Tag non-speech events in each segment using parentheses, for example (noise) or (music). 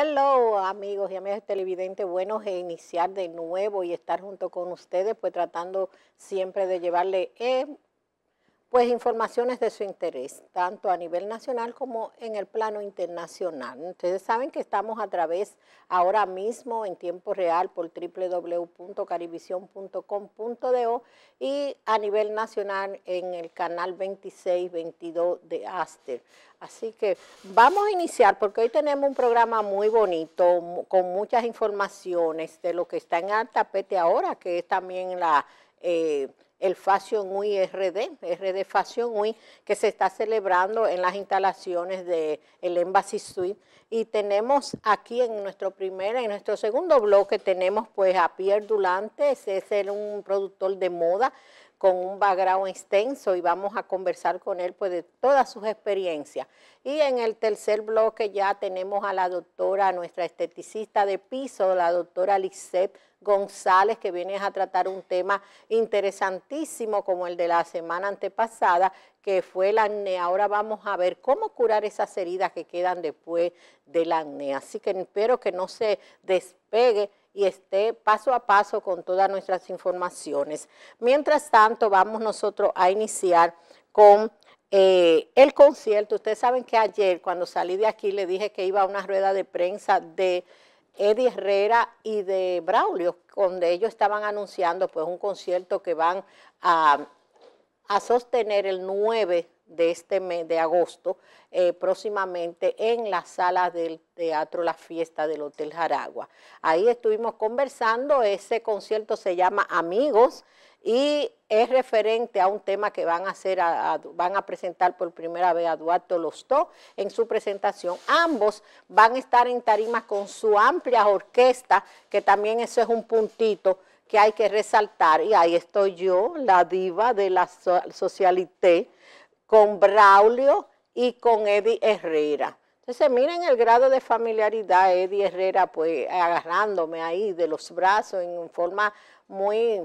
Hello amigos y amigas televidentes, bueno es iniciar de nuevo y estar junto con ustedes, pues tratando siempre de llevarle eh, pues informaciones de su interés, tanto a nivel nacional como en el plano internacional. Ustedes saben que estamos a través ahora mismo en tiempo real por www.carivision.com.do y a nivel nacional en el canal 2622 de Aster. Así que vamos a iniciar porque hoy tenemos un programa muy bonito con muchas informaciones de lo que está en el tapete ahora, que es también la... Eh, el Fashion Week RD, RD Fashion Week, que se está celebrando en las instalaciones del Embassy Suite. Y tenemos aquí en nuestro primer, en nuestro segundo bloque, tenemos pues a Pierre ese es un productor de moda con un background extenso y vamos a conversar con él pues, de todas sus experiencias. Y en el tercer bloque ya tenemos a la doctora, nuestra esteticista de piso, la doctora Lisette González, que viene a tratar un tema interesantísimo como el de la semana antepasada, que fue el acné. Ahora vamos a ver cómo curar esas heridas que quedan después del acné. Así que espero que no se despegue y esté paso a paso con todas nuestras informaciones. Mientras tanto, vamos nosotros a iniciar con eh, el concierto. Ustedes saben que ayer cuando salí de aquí le dije que iba a una rueda de prensa de Eddie Herrera y de Braulio, donde ellos estaban anunciando pues un concierto que van a, a sostener el 9 de este mes de agosto, eh, próximamente en la sala del Teatro La Fiesta del Hotel Jaragua. Ahí estuvimos conversando, ese concierto se llama Amigos y es referente a un tema que van a hacer, van a presentar por primera vez a Duarte Olostó en su presentación. Ambos van a estar en tarimas con su amplia orquesta, que también eso es un puntito que hay que resaltar. Y ahí estoy yo, la diva de la socialité, con Braulio y con Eddie Herrera. Entonces, miren el grado de familiaridad, Eddie Herrera, pues agarrándome ahí de los brazos en forma muy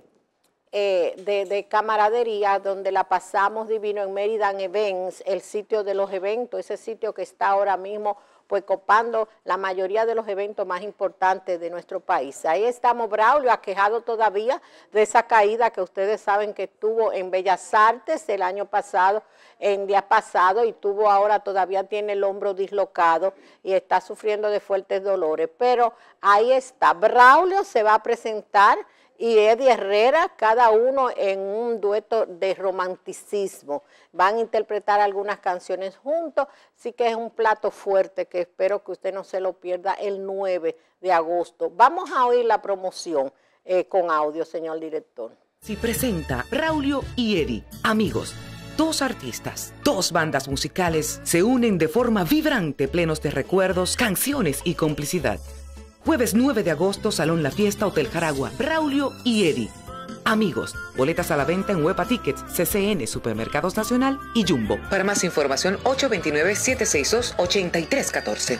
eh, de, camaradería donde la pasamos divino en Meridan Events, el sitio de los eventos, ese sitio que está ahora mismo pues copando la mayoría de los eventos más importantes de nuestro país. Ahí estamos, Braulio, aquejado todavía de esa caída que ustedes saben que tuvo en Bellas Artes el año pasado, en día pasado, y tuvo ahora, todavía tiene el hombro dislocado y está sufriendo de fuertes dolores. Pero ahí está, Braulio se va a presentar y Eddie Herrera, cada uno en un dueto de romanticismo. Van a interpretar algunas canciones juntos, sí que es un plato fuerte que espero que usted no se lo pierda el 9 de agosto. Vamos a oír la promoción eh, con audio, señor director. Si presenta Raulio y Eddie, amigos. Dos artistas, dos bandas musicales se unen de forma vibrante, plenos de recuerdos, canciones y complicidad. Jueves 9 de agosto, Salón La Fiesta, Hotel Jaragua, Raulio y Eddie. Amigos, boletas a la venta en Huepa Tickets, CCN, Supermercados Nacional y Jumbo. Para más información, 829-762-8314.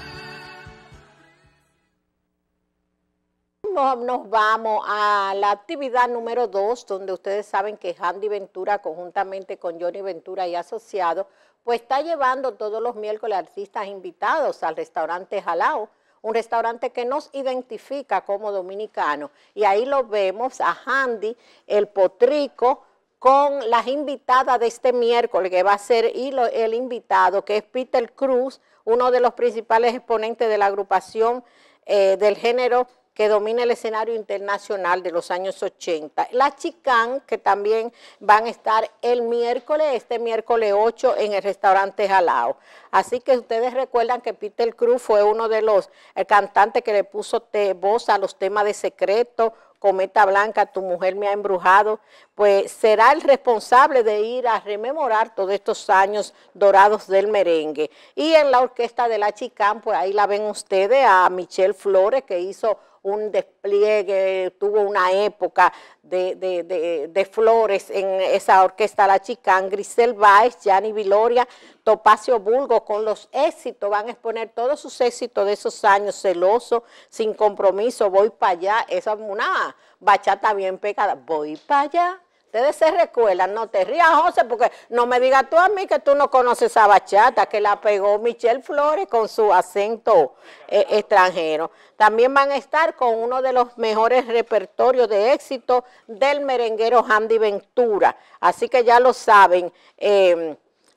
nos vamos a la actividad número 2, donde ustedes saben que Handy Ventura, conjuntamente con Johnny Ventura y asociado, pues está llevando todos los miércoles artistas invitados al restaurante Jalao un restaurante que nos identifica como dominicanos. Y ahí lo vemos a Handy, el potrico, con las invitadas de este miércoles, que va a ser el invitado, que es Peter Cruz, uno de los principales exponentes de la agrupación eh, del género que domina el escenario internacional de los años 80. La Chicán, que también van a estar el miércoles, este miércoles 8, en el restaurante Jalao. Así que ustedes recuerdan que Peter Cruz fue uno de los cantantes que le puso voz a los temas de secreto, Cometa Blanca, tu mujer me ha embrujado, pues será el responsable de ir a rememorar todos estos años dorados del merengue. Y en la orquesta de la Chicán, pues ahí la ven ustedes a Michelle Flores, que hizo un despliegue, tuvo una época de, de, de, flores en esa orquesta La Chicán, Grisel Baez, Gianni Viloria, Topacio Bulgo, con los éxitos, van a exponer todos sus éxitos de esos años, celoso, sin compromiso, voy para allá, esa es una bachata bien pegada, voy para allá Ustedes se recuerdan, no te rías, José, porque no me digas tú a mí que tú no conoces a bachata que la pegó Michelle Flores con su acento eh, extranjero. También van a estar con uno de los mejores repertorios de éxito del merenguero Handy Ventura. Así que ya lo saben. Eh,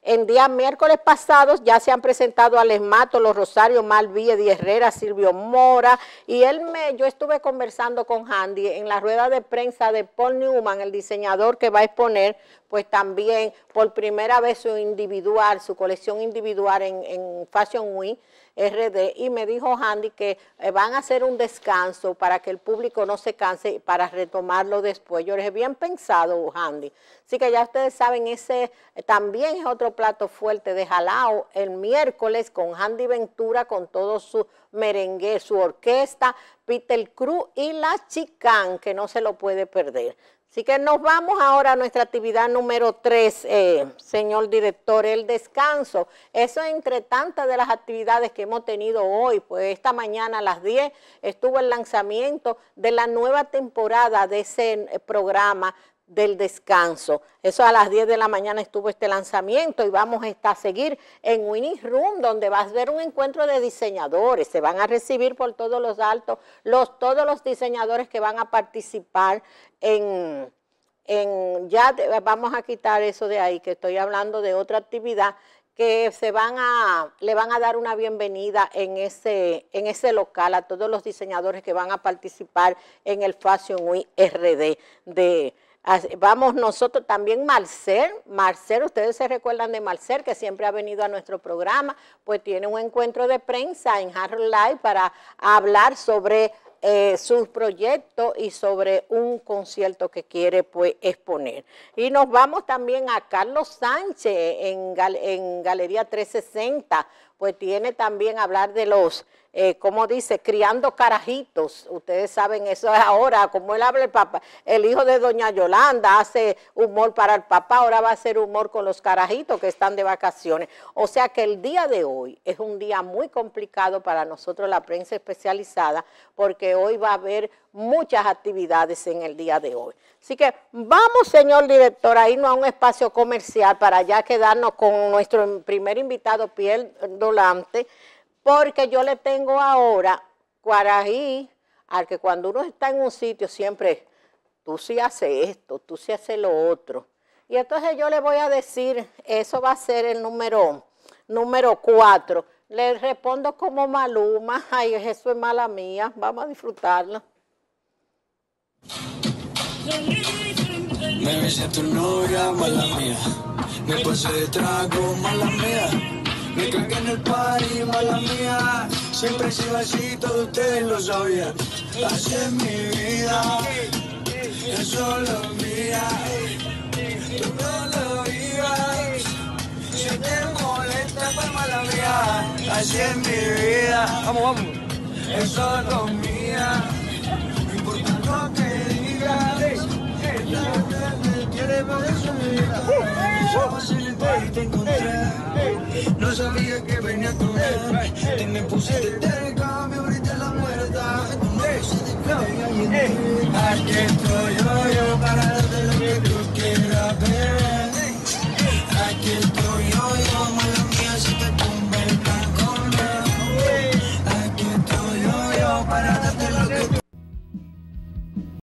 en día miércoles pasados ya se han presentado mato, Los Rosario, Malvíes, y Herrera, Silvio Mora. Y él me, yo estuve conversando con Handy en la rueda de prensa de Paul Newman, el diseñador que va a exponer, pues también por primera vez su individual, su colección individual en, en Fashion Week. RD y me dijo Handy que eh, van a hacer un descanso para que el público no se canse y para retomarlo después. Yo les he bien pensado, Handy. Así que ya ustedes saben, ese eh, también es otro plato fuerte de Jalao el miércoles con Handy Ventura, con todo su merengue, su orquesta, Peter Cruz y la Chicán, que no se lo puede perder. Así que nos vamos ahora a nuestra actividad número 3, eh, señor director, el descanso. Eso entre tantas de las actividades que hemos tenido hoy, pues esta mañana a las 10 estuvo el lanzamiento de la nueva temporada de ese programa del descanso. Eso a las 10 de la mañana estuvo este lanzamiento y vamos a seguir en Winnie Room, donde vas a ver un encuentro de diseñadores. Se van a recibir por todos los altos los, todos los diseñadores que van a participar en, en ya vamos a quitar eso de ahí, que estoy hablando de otra actividad que se van a, le van a dar una bienvenida en ese, en ese local a todos los diseñadores que van a participar en el Fashion Week RD de Vamos nosotros también Marcel, Marcel, ustedes se recuerdan de Marcel que siempre ha venido a nuestro programa, pues tiene un encuentro de prensa en Harold Live para hablar sobre eh, sus proyectos y sobre un concierto que quiere pues exponer. Y nos vamos también a Carlos Sánchez en, en Galería 360 pues tiene también hablar de los, eh, como dice, criando carajitos. Ustedes saben eso (laughs) ahora, como él habla el papá. El hijo de doña Yolanda hace humor para el papá, ahora va a hacer humor con los carajitos que están de vacaciones. O sea que el día de hoy es un día muy complicado para nosotros, la prensa especializada, porque hoy va a haber muchas actividades en el día de hoy. Así que vamos, señor director, a irnos a un espacio comercial para ya quedarnos con nuestro primer invitado, Pierre Dolante, porque yo le tengo ahora cuarají, al que cuando uno está en un sitio siempre, tú sí haces esto, tú sí haces lo otro. Y entonces yo le voy a decir, eso va a ser el número, número cuatro. Le respondo como Maluma, ay, eso es mala mía, vamos a disfrutarlo. Me besé a tu novia, mala mía. Me pasé de trago, mala mía. Me cagué en el party, mala mía. Siempre he sido así, todos ustedes lo sabían. Así es mi vida, es solo mía. Tú no lo vivas, si te molesta, pues mala mía. Así es mi vida, vamos, vamos. Es solo mía. No sabía que venía a tu edad. Tú me pusiste cerca, me abriste la puerta. Tú me pusiste cerca y Aquí estoy yo, yo para darte lo que